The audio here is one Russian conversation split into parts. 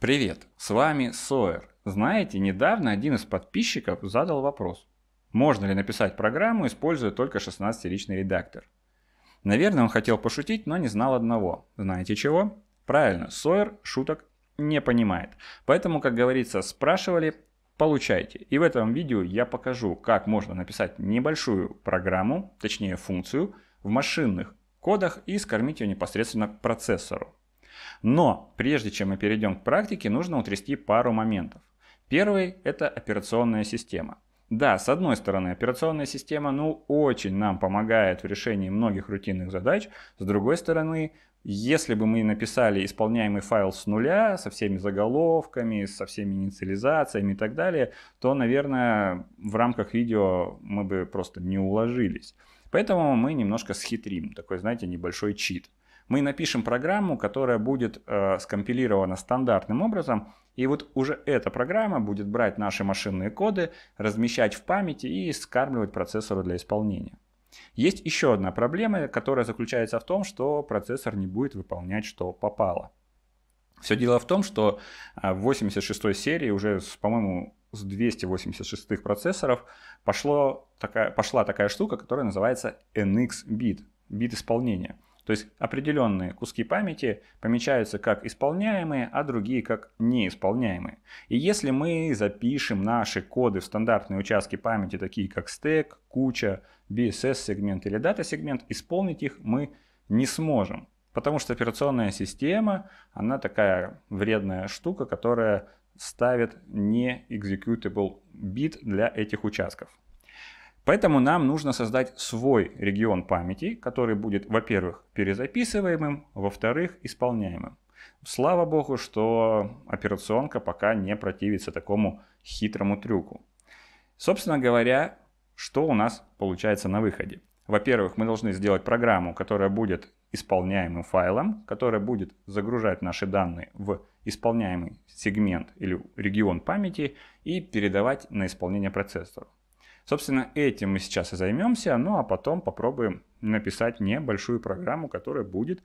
Привет, с вами Сойер. Знаете, недавно один из подписчиков задал вопрос. Можно ли написать программу, используя только 16 ричный редактор? Наверное, он хотел пошутить, но не знал одного. Знаете чего? Правильно, Сойер шуток не понимает. Поэтому, как говорится, спрашивали, получайте. И в этом видео я покажу, как можно написать небольшую программу, точнее функцию, в машинных кодах и скормить ее непосредственно к процессору. Но прежде чем мы перейдем к практике, нужно утрясти пару моментов. Первый – это операционная система. Да, с одной стороны, операционная система ну очень нам помогает в решении многих рутинных задач. С другой стороны, если бы мы написали исполняемый файл с нуля, со всеми заголовками, со всеми инициализациями и так далее, то, наверное, в рамках видео мы бы просто не уложились. Поэтому мы немножко схитрим, такой, знаете, небольшой чит мы напишем программу, которая будет э, скомпилирована стандартным образом, и вот уже эта программа будет брать наши машинные коды, размещать в памяти и скармливать процессору для исполнения. Есть еще одна проблема, которая заключается в том, что процессор не будет выполнять, что попало. Все дело в том, что э, в 86 серии уже, по-моему, с 286 процессоров пошло такая, пошла такая штука, которая называется NX-бит, бит исполнения. То есть определенные куски памяти помечаются как исполняемые, а другие как неисполняемые. И если мы запишем наши коды в стандартные участки памяти, такие как стек, куча, BSS-сегмент или дата-сегмент, исполнить их мы не сможем. Потому что операционная система, она такая вредная штука, которая ставит не executable бит для этих участков. Поэтому нам нужно создать свой регион памяти, который будет, во-первых, перезаписываемым, во-вторых, исполняемым. Слава богу, что операционка пока не противится такому хитрому трюку. Собственно говоря, что у нас получается на выходе? Во-первых, мы должны сделать программу, которая будет исполняемым файлом, которая будет загружать наши данные в исполняемый сегмент или регион памяти и передавать на исполнение процессора. Собственно, этим мы сейчас и займемся, ну а потом попробуем написать небольшую программу, которая будет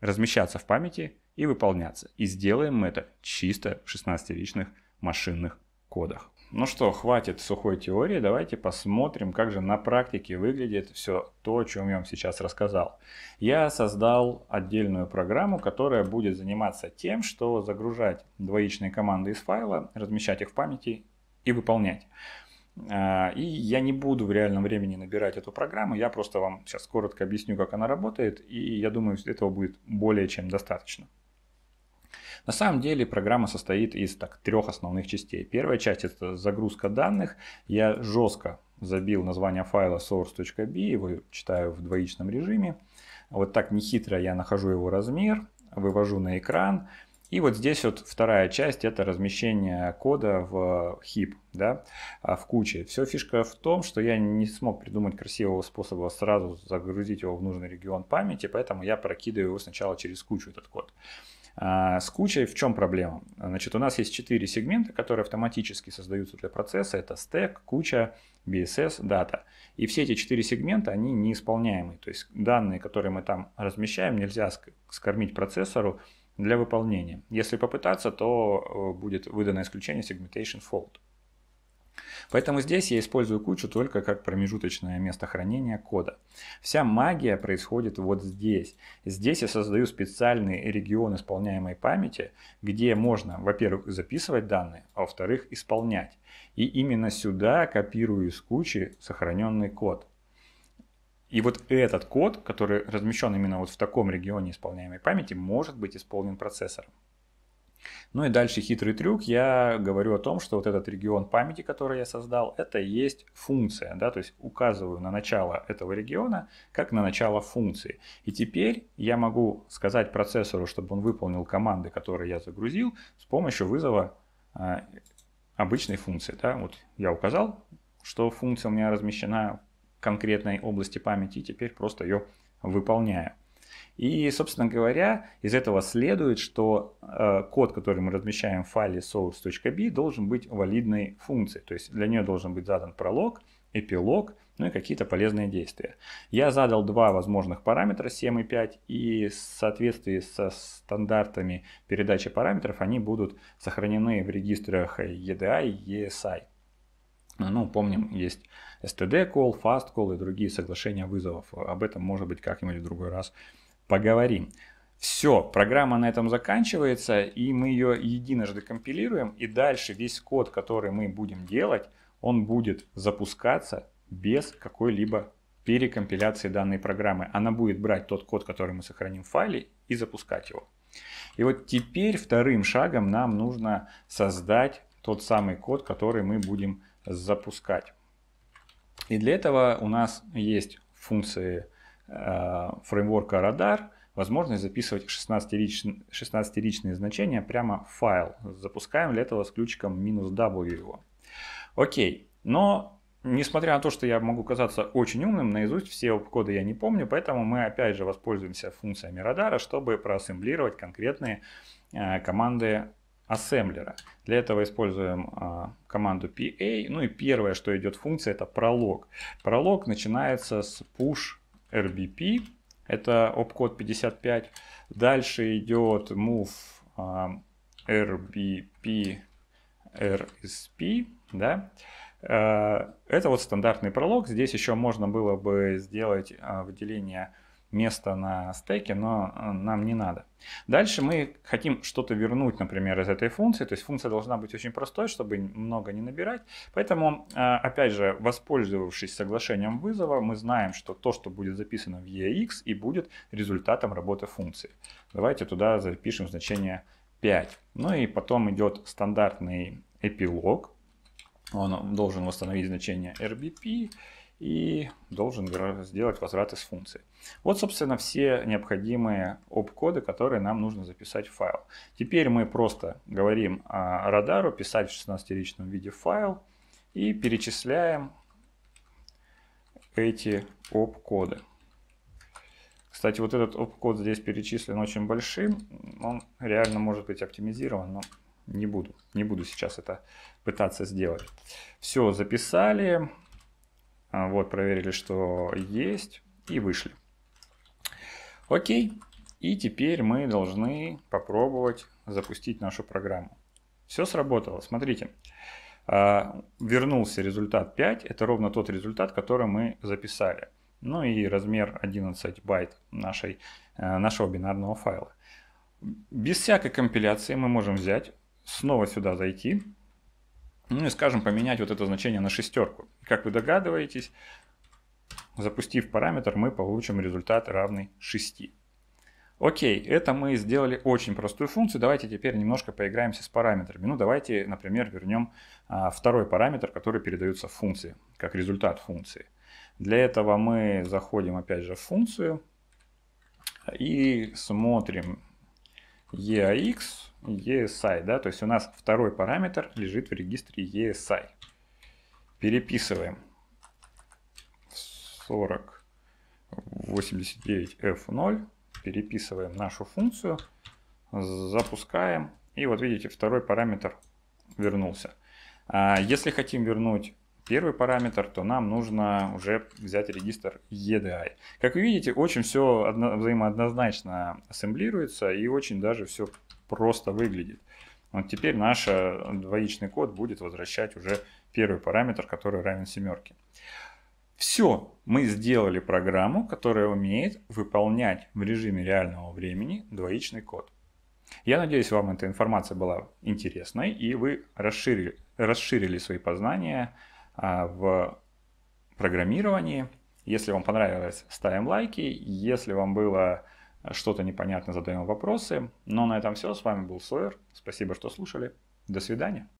размещаться в памяти и выполняться. И сделаем мы это чисто в 16-ричных машинных кодах. Ну что, хватит сухой теории, давайте посмотрим, как же на практике выглядит все то, о чем я вам сейчас рассказал. Я создал отдельную программу, которая будет заниматься тем, что загружать двоичные команды из файла, размещать их в памяти и выполнять. А, и я не буду в реальном времени набирать эту программу, я просто вам сейчас коротко объясню, как она работает, и я думаю, этого будет более чем достаточно. На самом деле программа состоит из так, трех основных частей. Первая часть это загрузка данных. Я жестко забил название файла source.b, его читаю в двоичном режиме. Вот так нехитро я нахожу его размер, вывожу на экран. И вот здесь вот вторая часть, это размещение кода в хип, да, а, в куче. Все фишка в том, что я не смог придумать красивого способа сразу загрузить его в нужный регион памяти, поэтому я прокидываю его сначала через кучу, этот код. А, с кучей в чем проблема? Значит, у нас есть четыре сегмента, которые автоматически создаются для процесса. Это стек, куча, BSS, дата. И все эти четыре сегмента, они неисполняемые, То есть данные, которые мы там размещаем, нельзя скормить процессору для выполнения. Если попытаться, то э, будет выдано исключение segmentation fault. Поэтому здесь я использую кучу только как промежуточное место хранения кода. Вся магия происходит вот здесь. Здесь я создаю специальный регион исполняемой памяти, где можно, во-первых, записывать данные, а во-вторых, исполнять. И именно сюда копирую из кучи сохраненный код. И вот этот код, который размещен именно вот в таком регионе исполняемой памяти, может быть исполнен процессором. Ну и дальше хитрый трюк. Я говорю о том, что вот этот регион памяти, который я создал, это и есть функция. Да? То есть указываю на начало этого региона, как на начало функции. И теперь я могу сказать процессору, чтобы он выполнил команды, которые я загрузил, с помощью вызова а, обычной функции. Да? Вот я указал, что функция у меня размещена конкретной области памяти и теперь просто ее выполняю. И, собственно говоря, из этого следует, что э, код, который мы размещаем в файле source.b, должен быть валидной функцией. То есть для нее должен быть задан пролог, эпилог, ну и какие-то полезные действия. Я задал два возможных параметра 7 и 5, и в соответствии со стандартами передачи параметров они будут сохранены в регистрах EDI а и ESI. Ну, помним, есть STD call, fast call и другие соглашения вызовов. Об этом, может быть, как-нибудь в другой раз поговорим. Все, программа на этом заканчивается, и мы ее единожды компилируем, и дальше весь код, который мы будем делать, он будет запускаться без какой-либо перекомпиляции данной программы. Она будет брать тот код, который мы сохраним в файле, и запускать его. И вот теперь вторым шагом нам нужно создать тот самый код, который мы будем запускать. И для этого у нас есть функции э, фреймворка Radar, возможность записывать 16-ричные 16 значения прямо в файл. Запускаем для этого с ключиком минус W его. Окей, но несмотря на то, что я могу казаться очень умным, наизусть все коды я не помню, поэтому мы опять же воспользуемся функциями радара, чтобы проассемблировать конкретные э, команды ассемблера. Для этого используем а, команду PA. Ну и первое, что идет функция, это пролог. Пролог начинается с push rbp. Это обкод 55. Дальше идет move а, rbp rsp. Да? А, это вот стандартный пролог. Здесь еще можно было бы сделать выделение место на стеке, но э, нам не надо. Дальше мы хотим что-то вернуть, например, из этой функции. То есть функция должна быть очень простой, чтобы много не набирать. Поэтому, э, опять же, воспользовавшись соглашением вызова, мы знаем, что то, что будет записано в EAX, и будет результатом работы функции. Давайте туда запишем значение 5. Ну и потом идет стандартный эпилог. Он должен восстановить значение RBP и должен сделать возврат из функции. Вот, собственно, все необходимые обкоды, которые нам нужно записать в файл. Теперь мы просто говорим о радару, писать в 16-ричном виде файл и перечисляем эти обкоды. Кстати, вот этот обкод здесь перечислен очень большим. Он реально может быть оптимизирован, но не буду. Не буду сейчас это пытаться сделать. Все, записали. А, вот, проверили, что есть, и вышли. Окей, и теперь мы должны попробовать запустить нашу программу. Все сработало, смотрите. А, вернулся результат 5, это ровно тот результат, который мы записали. Ну и размер 11 байт нашей, э, нашего бинарного файла. Без всякой компиляции мы можем взять, снова сюда зайти, ну и, скажем, поменять вот это значение на шестерку. Как вы догадываетесь, запустив параметр, мы получим результат равный 6. Окей, это мы сделали очень простую функцию. Давайте теперь немножко поиграемся с параметрами. Ну, давайте, например, вернем а, второй параметр, который передается в функции, как результат функции. Для этого мы заходим опять же в функцию и смотрим EAX, ESI, да, то есть у нас второй параметр лежит в регистре ESI. Переписываем 40 89F0, переписываем нашу функцию, запускаем, и вот видите, второй параметр вернулся. А если хотим вернуть первый параметр, то нам нужно уже взять регистр EDI. А. Как вы видите, очень все взаимооднозначно ассемблируется и очень даже все просто выглядит. Вот теперь наш э, двоичный код будет возвращать уже первый параметр, который равен семерке. Все, мы сделали программу, которая умеет выполнять в режиме реального времени двоичный код. Я надеюсь, вам эта информация была интересной и вы расширили, расширили свои познания а, в программировании. Если вам понравилось, ставим лайки. Если вам было что-то непонятно, задаем вопросы. Но ну, на этом все. С вами был Сойер. Спасибо, что слушали. До свидания.